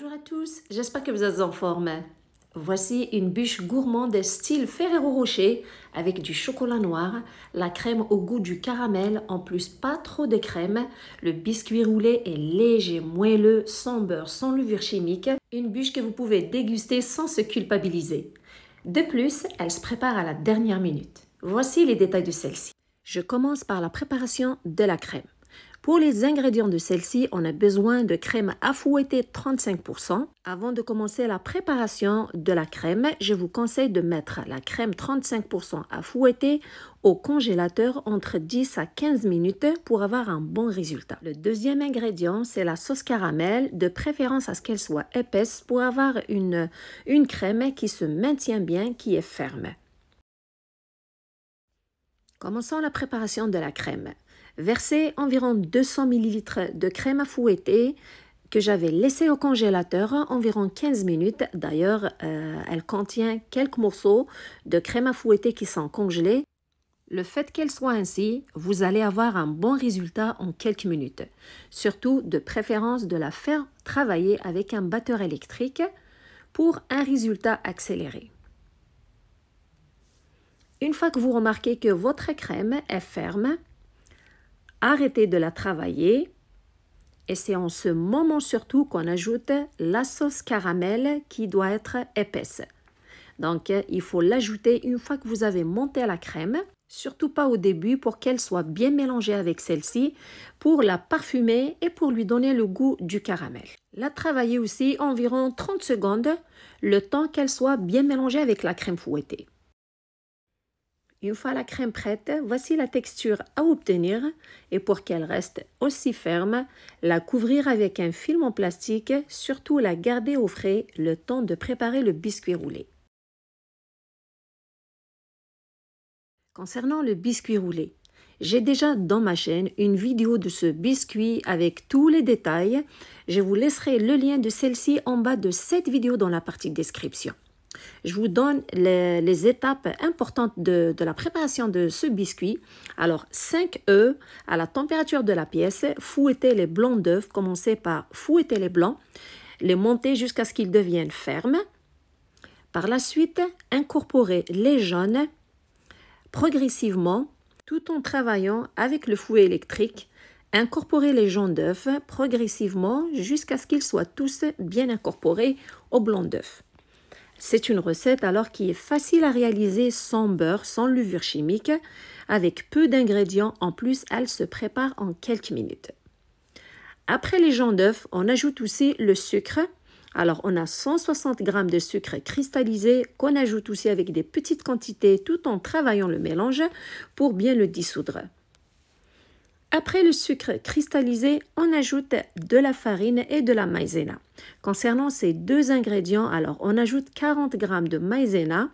Bonjour à tous, j'espère que vous êtes en forme. Voici une bûche gourmande style Ferrero Rocher avec du chocolat noir, la crème au goût du caramel, en plus pas trop de crème, le biscuit roulé est léger, moelleux, sans beurre, sans levure chimique, une bûche que vous pouvez déguster sans se culpabiliser. De plus, elle se prépare à la dernière minute. Voici les détails de celle-ci. Je commence par la préparation de la crème. Pour les ingrédients de celle-ci, on a besoin de crème à fouetter 35%. Avant de commencer la préparation de la crème, je vous conseille de mettre la crème 35% à fouetter au congélateur entre 10 à 15 minutes pour avoir un bon résultat. Le deuxième ingrédient, c'est la sauce caramel, de préférence à ce qu'elle soit épaisse pour avoir une, une crème qui se maintient bien, qui est ferme. Commençons la préparation de la crème. Verser environ 200 ml de crème à fouetter que j'avais laissée au congélateur environ 15 minutes. D'ailleurs, euh, elle contient quelques morceaux de crème à fouetter qui sont congelés. Le fait qu'elle soit ainsi, vous allez avoir un bon résultat en quelques minutes. Surtout, de préférence, de la faire travailler avec un batteur électrique pour un résultat accéléré. Une fois que vous remarquez que votre crème est ferme, Arrêtez de la travailler. Et c'est en ce moment surtout qu'on ajoute la sauce caramel qui doit être épaisse. Donc il faut l'ajouter une fois que vous avez monté la crème, surtout pas au début pour qu'elle soit bien mélangée avec celle-ci, pour la parfumer et pour lui donner le goût du caramel. La travailler aussi environ 30 secondes, le temps qu'elle soit bien mélangée avec la crème fouettée. Une fois la crème prête, voici la texture à obtenir et pour qu'elle reste aussi ferme, la couvrir avec un film en plastique, surtout la garder au frais le temps de préparer le biscuit roulé. Concernant le biscuit roulé, j'ai déjà dans ma chaîne une vidéo de ce biscuit avec tous les détails. Je vous laisserai le lien de celle-ci en bas de cette vidéo dans la partie description je vous donne les, étapes importantes de, la préparation de ce biscuit. Alors, 5 œufs à la température de la pièce, fouetter les blancs d'œufs, commencez par fouetter les blancs, les monter jusqu'à ce qu'ils deviennent fermes. Par la suite, incorporer les jaunes progressivement tout en travaillant avec le fouet électrique. incorporer les jaunes d'œufs progressivement jusqu'à ce qu'ils soient tous bien incorporés au blancs d'œufs. C'est une recette alors qui est facile à réaliser sans beurre, sans levure chimique, avec peu d'ingrédients. En plus, elle se prépare en quelques minutes. Après les gens d'œufs, on ajoute aussi le sucre. Alors, on a 160 g de sucre cristallisé qu'on ajoute aussi avec des petites quantités tout en travaillant le mélange pour bien le dissoudre. Après le sucre cristallisé, on ajoute de la farine et de la maïzena. Concernant ces deux ingrédients, alors on ajoute 40 g de maïzena.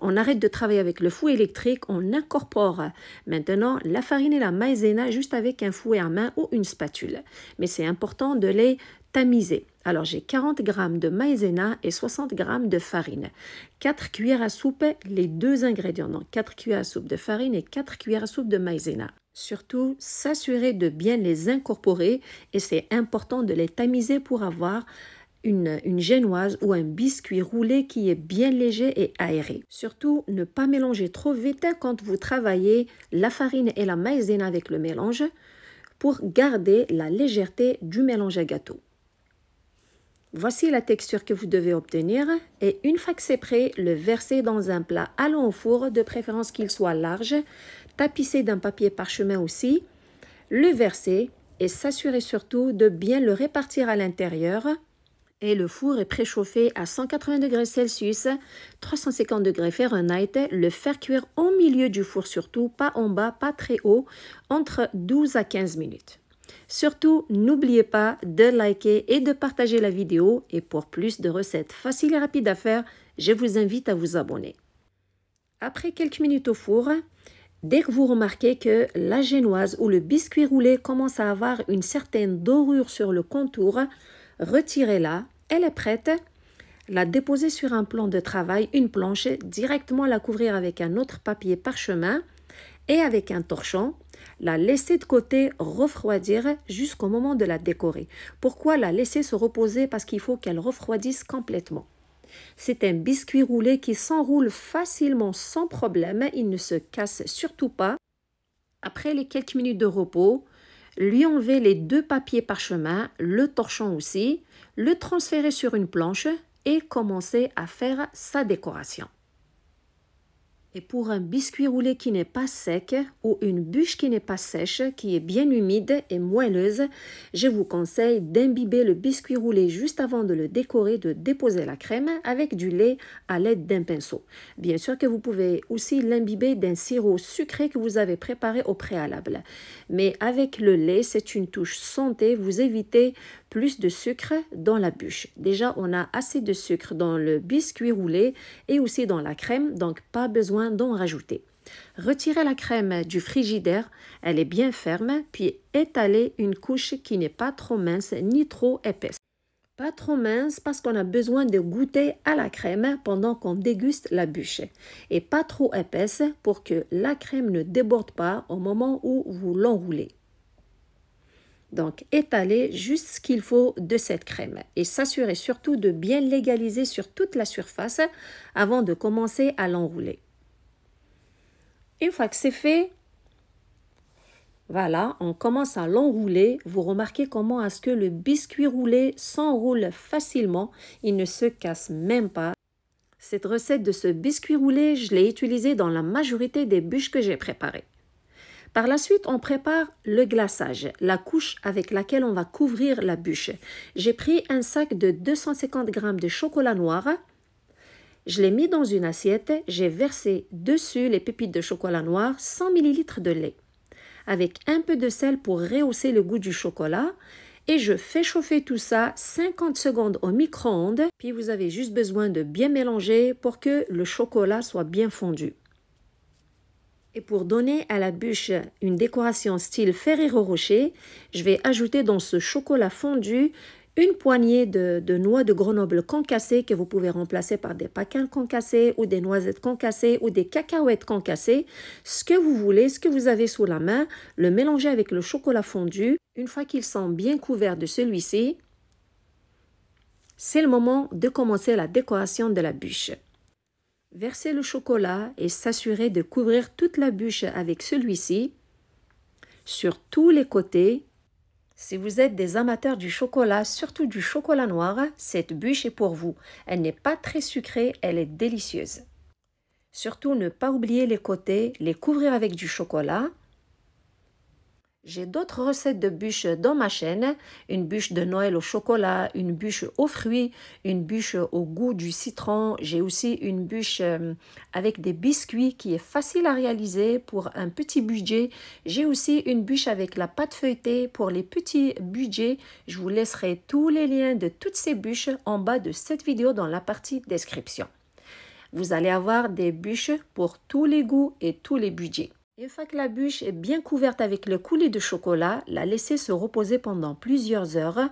On arrête de travailler avec le fouet électrique, on incorpore maintenant la farine et la maïzena juste avec un fouet à main ou une spatule. Mais c'est important de les tamiser. Alors j'ai 40 g de maïzena et 60 g de farine. 4 cuillères à soupe, les deux ingrédients. Donc 4 cuillères à soupe de farine et 4 cuillères à soupe de maïzena. Surtout, s'assurer de bien les incorporer et c'est important de les tamiser pour avoir une, génoise ou un biscuit roulé qui est bien léger et aéré. Surtout, ne pas mélanger trop vite quand vous travaillez la farine et la maïzena avec le mélange pour garder la légèreté du mélange à gâteau. Voici la texture que vous devez obtenir et une fois que c'est prêt, le verser dans un plat allant au four, de préférence qu'il soit large, tapisser d'un papier parchemin aussi le verser et s'assurer surtout de bien le répartir à l'intérieur. Et le four est préchauffé à 180 degrés Celsius, 350 degrés Fahrenheit. Le faire cuire au milieu du four surtout, pas en bas, pas très haut, entre 12 à 15 minutes. Surtout, n'oubliez pas de liker et de partager la vidéo. Et pour plus de recettes faciles et rapides à faire, je vous invite à vous abonner. Après quelques minutes au four, Dès que vous remarquez que la génoise ou le biscuit roulé commence à avoir une certaine dorure sur le contour, retirez-la, elle est prête. La déposer sur un plan de travail, une planche, directement la couvrir avec un autre papier parchemin et avec un torchon, la laisser de côté refroidir jusqu'au moment de la décorer. Pourquoi la laisser se reposer Parce qu'il faut qu'elle refroidisse complètement. C'est un biscuit roulé qui s'enroule facilement sans problème, il ne se casse surtout pas. Après les quelques minutes de repos, lui enlever les deux papiers parchemin, le torchon aussi, le transférer sur une planche et commencer à faire sa décoration. Et pour un biscuit roulé qui n'est pas sec ou une bûche qui n'est pas sèche, qui est bien humide et moelleuse, je vous conseille d'imbiber le biscuit roulé juste avant de le décorer, de déposer la crème avec du lait à l'aide d'un pinceau. Bien sûr que vous pouvez aussi l'imbiber d'un sirop sucré que vous avez préparé au préalable. Mais avec le lait, c'est une touche santé, vous évitez plus de sucre dans la bûche. Déjà, on a assez de sucre dans le biscuit roulé et aussi dans la crème, donc pas besoin dont rajouter. Retirez la crème du frigidaire, elle est bien ferme, puis étalez une couche qui n'est pas trop mince ni trop épaisse. Pas trop mince parce qu'on a besoin de goûter à la crème pendant qu'on déguste la bûche. Et pas trop épaisse pour que la crème ne déborde pas au moment où vous l'enroulez. Donc étalez juste ce qu'il faut de cette crème et s'assurer surtout de bien l'égaliser sur toute la surface avant de commencer à l'enrouler. Une fois que c'est fait, voilà, on commence à l'enrouler. Vous remarquez comment est-ce que le biscuit roulé s'enroule facilement. Il ne se casse même pas. Cette recette de ce biscuit roulé, je l'ai utilisée dans la majorité des bûches que j'ai préparées. Par la suite, on prépare le glaçage, la couche avec laquelle on va couvrir la bûche. J'ai pris un sac de 250 g de chocolat noir, je l'ai mis dans une assiette, j'ai versé dessus les pépites de chocolat noir, 100 ml de lait, avec un peu de sel pour rehausser le goût du chocolat et je fais chauffer tout ça 50 secondes au micro-ondes, puis vous avez juste besoin de bien mélanger pour que le chocolat soit bien fondu. Et pour donner à la bûche une décoration style Ferrero Rocher, je vais ajouter dans ce chocolat fondu une poignée de, noix de Grenoble concassées que vous pouvez remplacer par des paquins concassés ou des noisettes concassées ou des cacahuètes concassées, ce que vous voulez, ce que vous avez sous la main, le mélanger avec le chocolat fondu. Une fois qu'ils sont bien couverts de celui-ci, c'est le moment de commencer la décoration de la bûche. Versez le chocolat et s'assurez de couvrir toute la bûche avec celui-ci sur tous les côtés si vous êtes des amateurs du chocolat, surtout du chocolat noir, cette bûche est pour vous. Elle n'est pas très sucrée, elle est délicieuse. Surtout ne pas oublier les côtés, les couvrir avec du chocolat j'ai d'autres recettes de bûches dans ma chaîne, une bûche de Noël au chocolat, une bûche aux fruits, une bûche au goût du citron. J'ai aussi une bûche euh, avec des biscuits qui est facile à réaliser pour un petit budget. J'ai aussi une bûche avec la pâte feuilletée pour les petits budgets. Je vous laisserai tous les liens de toutes ces bûches en bas de cette vidéo dans la partie description. Vous allez avoir des bûches pour tous les goûts et tous les budgets. Une fois que la bûche est bien couverte avec le coulis de chocolat, la laisser se reposer pendant plusieurs heures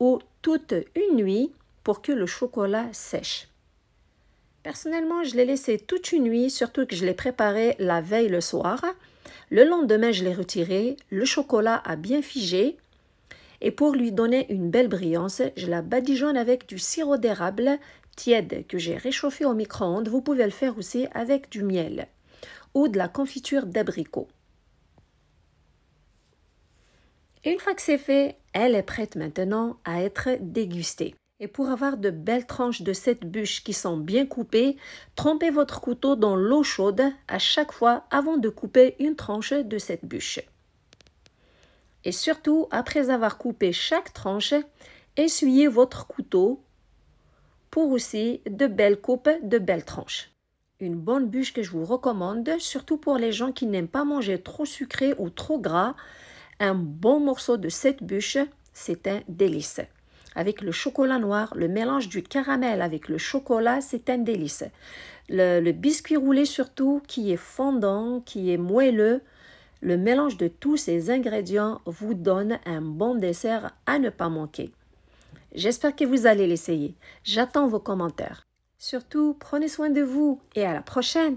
ou toute une nuit pour que le chocolat sèche. Personnellement, je l'ai laissé toute une nuit, surtout que je l'ai préparé la veille le soir. Le lendemain, je l'ai retiré, le chocolat a bien figé et pour lui donner une belle brillance, je la badigeonne avec du sirop d'érable tiède que j'ai réchauffé au micro-ondes. Vous pouvez le faire aussi avec du miel ou de la confiture d'abricot. Une fois que c'est fait, elle est prête maintenant à être dégustée. Et pour avoir de belles tranches de cette bûche qui sont bien coupées, trempez votre couteau dans l'eau chaude à chaque fois avant de couper une tranche de cette bûche. Et surtout, après avoir coupé chaque tranche, essuyez votre couteau pour aussi de belles coupes, de belles tranches. Une bonne bûche que je vous recommande, surtout pour les gens qui n'aiment pas manger trop sucré ou trop gras. Un bon morceau de cette bûche, c'est un délice. Avec le chocolat noir, le mélange du caramel avec le chocolat, c'est un délice. Le, biscuit roulé surtout, qui est fondant, qui est moelleux, le mélange de tous ces ingrédients vous donne un bon dessert à ne pas manquer. J'espère que vous allez l'essayer. J'attends vos commentaires. Surtout, prenez soin de vous et à la prochaine